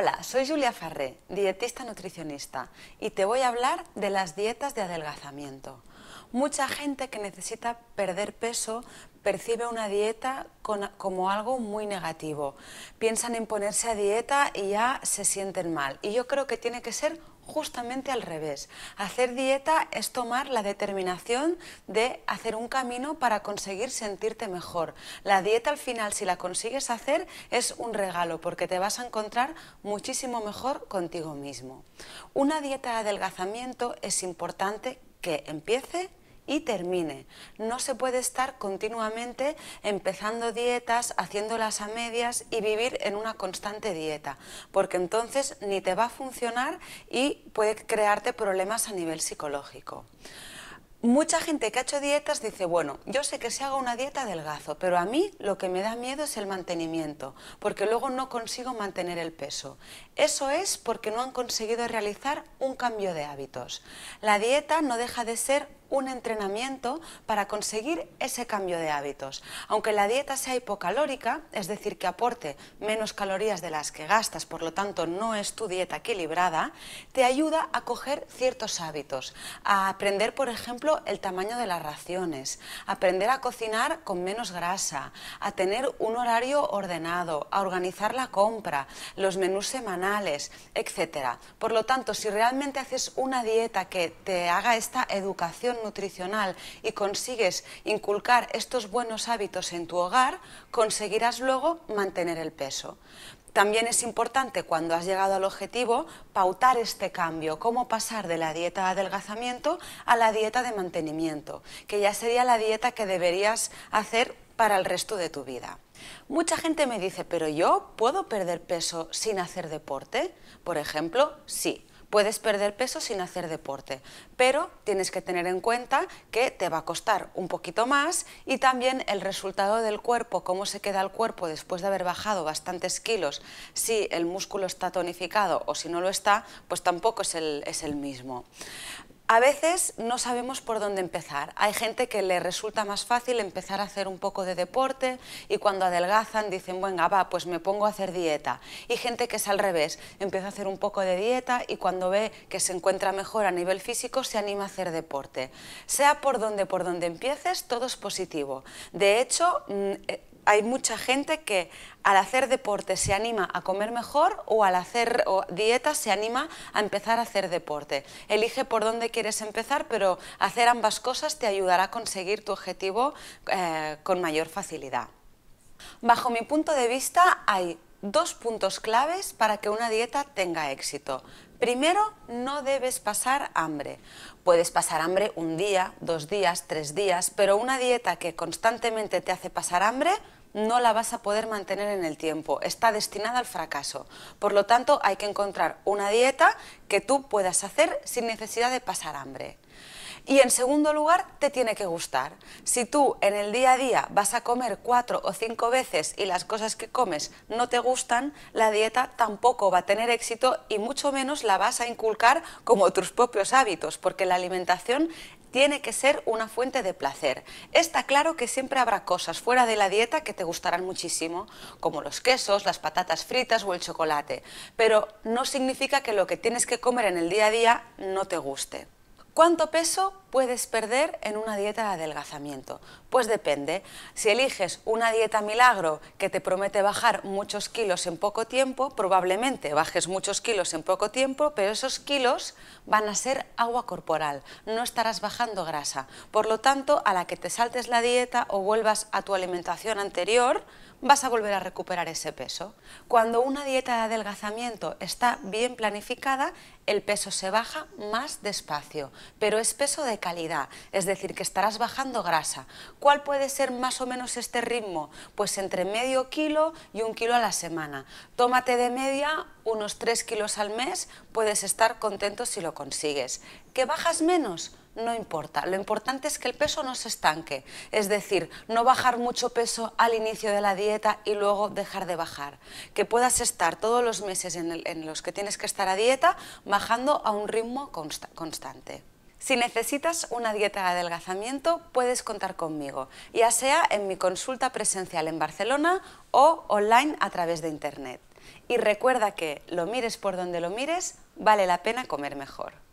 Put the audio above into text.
Hola, soy Julia Farré, dietista nutricionista, y te voy a hablar de las dietas de adelgazamiento. Mucha gente que necesita perder peso percibe una dieta como algo muy negativo. Piensan en ponerse a dieta y ya se sienten mal. Y yo creo que tiene que ser justamente al revés. Hacer dieta es tomar la determinación de hacer un camino para conseguir sentirte mejor. La dieta al final, si la consigues hacer, es un regalo porque te vas a encontrar muchísimo mejor contigo mismo. Una dieta de adelgazamiento es importante que empiece y termine. No se puede estar continuamente empezando dietas, haciéndolas a medias y vivir en una constante dieta, porque entonces ni te va a funcionar y puede crearte problemas a nivel psicológico. Mucha gente que ha hecho dietas dice, bueno, yo sé que se haga una dieta delgazo, pero a mí lo que me da miedo es el mantenimiento, porque luego no consigo mantener el peso. Eso es porque no han conseguido realizar un cambio de hábitos. La dieta no deja de ser un entrenamiento para conseguir ese cambio de hábitos. Aunque la dieta sea hipocalórica, es decir, que aporte menos calorías de las que gastas, por lo tanto no es tu dieta equilibrada, te ayuda a coger ciertos hábitos, a aprender, por ejemplo, el tamaño de las raciones, a aprender a cocinar con menos grasa, a tener un horario ordenado, a organizar la compra, los menús semanales, etc. Por lo tanto, si realmente haces una dieta que te haga esta educación nutricional y consigues inculcar estos buenos hábitos en tu hogar, conseguirás luego mantener el peso. También es importante cuando has llegado al objetivo pautar este cambio, cómo pasar de la dieta de adelgazamiento a la dieta de mantenimiento, que ya sería la dieta que deberías hacer para el resto de tu vida. Mucha gente me dice, pero yo puedo perder peso sin hacer deporte. Por ejemplo, sí, Puedes perder peso sin hacer deporte, pero tienes que tener en cuenta que te va a costar un poquito más y también el resultado del cuerpo, cómo se queda el cuerpo después de haber bajado bastantes kilos, si el músculo está tonificado o si no lo está, pues tampoco es el, mismo. A veces no sabemos por dónde empezar. Hay gente que le resulta más fácil empezar a hacer un poco de deporte y cuando adelgazan dicen, venga, va, pues me pongo a hacer dieta. Y gente que es al revés, empieza a hacer un poco de dieta y cuando ve que se encuentra mejor a nivel físico se anima a hacer deporte. Sea por donde, por donde empieces, todo es positivo. De hecho, mm, eh, hay mucha gente que al hacer deporte se anima a comer mejor o al hacer dieta se anima a empezar a hacer deporte. Elige por dónde quieres empezar, pero hacer ambas cosas te ayudará a conseguir tu objetivo eh, con mayor facilidad. Bajo mi punto de vista hay dos puntos claves para que una dieta tenga éxito. Primero, no debes pasar hambre. Puedes pasar hambre un día, dos días, tres días, pero una dieta que constantemente te hace pasar hambre no la vas a poder mantener en el tiempo, está destinada al fracaso. Por lo tanto, hay que encontrar una dieta que tú puedas hacer sin necesidad de pasar hambre. Y en segundo lugar, te tiene que gustar. Si tú en el día a día vas a comer cuatro o cinco veces y las cosas que comes no te gustan, la dieta tampoco va a tener éxito y mucho menos la vas a inculcar como tus propios hábitos, porque la alimentación tiene que ser una fuente de placer. Está claro que siempre habrá cosas fuera de la dieta que te gustarán muchísimo, como los quesos, las patatas fritas o el chocolate, pero no significa que lo que tienes que comer en el día a día no te guste. ¿Cuánto peso puedes perder en una dieta de adelgazamiento? Pues depende. Si eliges una dieta milagro que te promete bajar muchos kilos en poco tiempo, probablemente bajes muchos kilos en poco tiempo, pero esos kilos van a ser agua corporal, no estarás bajando grasa. Por lo tanto, a la que te saltes la dieta o vuelvas a tu alimentación anterior, vas a volver a recuperar ese peso. Cuando una dieta de adelgazamiento está bien planificada, el peso se baja más despacio pero es peso de calidad, es decir, que estarás bajando grasa. ¿Cuál puede ser más o menos este ritmo? Pues entre medio kilo y un kilo a la semana. Tómate de media unos tres kilos al mes, puedes estar contento si lo consigues. ¿Que bajas menos? no importa. Lo importante es que el peso no se estanque, es decir, no bajar mucho peso al inicio de la dieta y luego dejar de bajar. Que puedas estar todos los meses en, los que tienes que estar a dieta bajando a un ritmo constante. Si necesitas una dieta de adelgazamiento, puedes contar conmigo, ya sea en mi consulta presencial en Barcelona o online a través de Internet. Y recuerda que, lo mires por donde lo mires, vale la pena comer mejor.